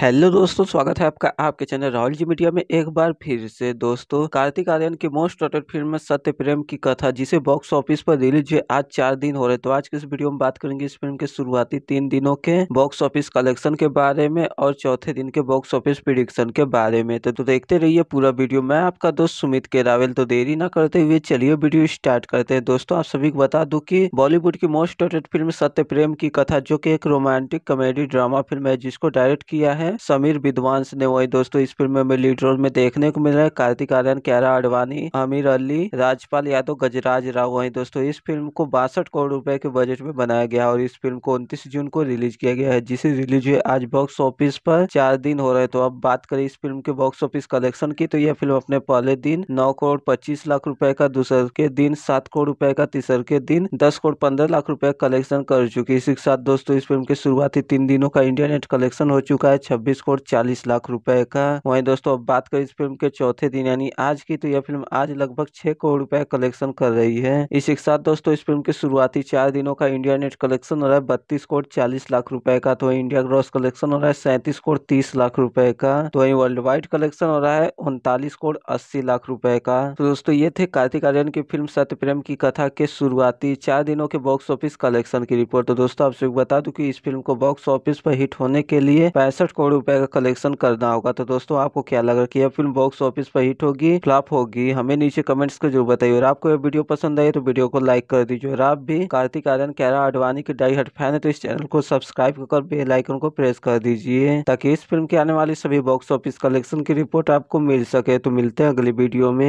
hello दोस्तों स्वागत है आपका आपके चैनल राहुल जी मीडिया में एक बार फिर से दोस्तों कार्तिक आर्यन की मोस्ट वॉटेड फिल्म सत्य प्रेम की कथा जिसे बॉक्स ऑफिस पर रिलीज हुए आज चार दिन हो रहे तो आज के इस वीडियो में बात करेंगे इस फिल्म के शुरुआती तीन दिनों के बॉक्स ऑफिस कलेक्शन के बारे में और चौथे दिन के बॉक्स ऑफिस प्रिडिक्शन के बारे में तो, तो देखते रहिए पूरा वीडियो मैं आपका दोस्त सुमित के रावेल तो देरी ना करते हुए चलिए वीडियो स्टार्ट करते हैं दोस्तों आप सभी को बता दू की बॉलीवुड की मोस्ट वॉटेड फिल्म सत्य प्रेम की कथा जो की एक रोमांटिक कॉमेडी ड्रामा फिल्म है जिसको डायरेक्ट किया है है समीर विद्वांस ने वही दोस्तों इस फिल्म में लीड रोल में देखने को मिल रहा है कार्तिक आर्यन कैरा अडवाणी अमीर अली राजपाल यादव गजराज राव वही दोस्तों इस फिल्म को बासठ करोड़ रुपए के बजट में बनाया गया और इस फिल्म को उनतीस जून को रिलीज किया गया है जिसे रिलीज हुए आज बॉक्स ऑफिस पर चार दिन हो रहे तो अब बात करें इस फिल्म के बॉक्स ऑफिस कलेक्शन की तो यह फिल्म अपने पहले दिन नौ करोड़ पच्चीस लाख रूपये का दूसरे के दिन सात करोड़ रूपये का तीसरे के दिन दस करोड़ पंद्रह लाख रूपये कलेक्शन कर चुकी इसी के साथ दोस्तों इस फिल्म के शुरुआती तीन दिनों का इंडिया नेट कलेक्शन हो चुका है छब्बीस करोड़ चालीस लाख रुपए का वही दोस्तों अब बात करें इस फिल्म के चौथे दिन यानी आज की तो यह फिल्म आज लगभग छह करोड़ रुपए कलेक्शन कर रही है इसी के साथ दोस्तों इस फिल्म के शुरुआती चार दिनों का इंडिया नेट कलेक्शन हो रहा है बत्तीस करोड़ चालीस लाख रुपए का तो इंडिया ग्रॉस कलेक्शन हो रहा है सैंतीस करोड़ तीस लाख रुपए का तो वही वर्ल्ड वाइड कलेक्शन हो रहा है उनतालीस करोड़ अस्सी लाख रुपए का तो दोस्तों ये थे कार्तिक आर्यन की फिल्म सत्यप्रेम की कथा के शुरुआती चार दिनों के बॉक्स ऑफिस कलेक्शन की रिपोर्ट तो दोस्तों आपसे बता दू की इस फिल्म को बॉक्स ऑफिस पर हिट होने के लिए पैंसठ करोड़ रुपए का कलेक्शन करना होगा तो दोस्तों आपको क्या लगा कि यह फिल्म बॉक्स ऑफिस पर हिट होगी फ्लॉप होगी हमें नीचे कमेंट्स को जरूर बताइए और आपको यह वीडियो पसंद आए तो वीडियो को लाइक कर दीजिए और आप भी कार्तिक आर्यन कैरा आडवाणी के डाई हट फैन है तो इस चैनल को सब्सक्राइब कर बेलाइकन को प्रेस कर दीजिए ताकि इस फिल्म के आने वाली सभी बॉक्स ऑफिस कलेक्शन की रिपोर्ट आपको मिल सके तो मिलते हैं अगली वीडियो में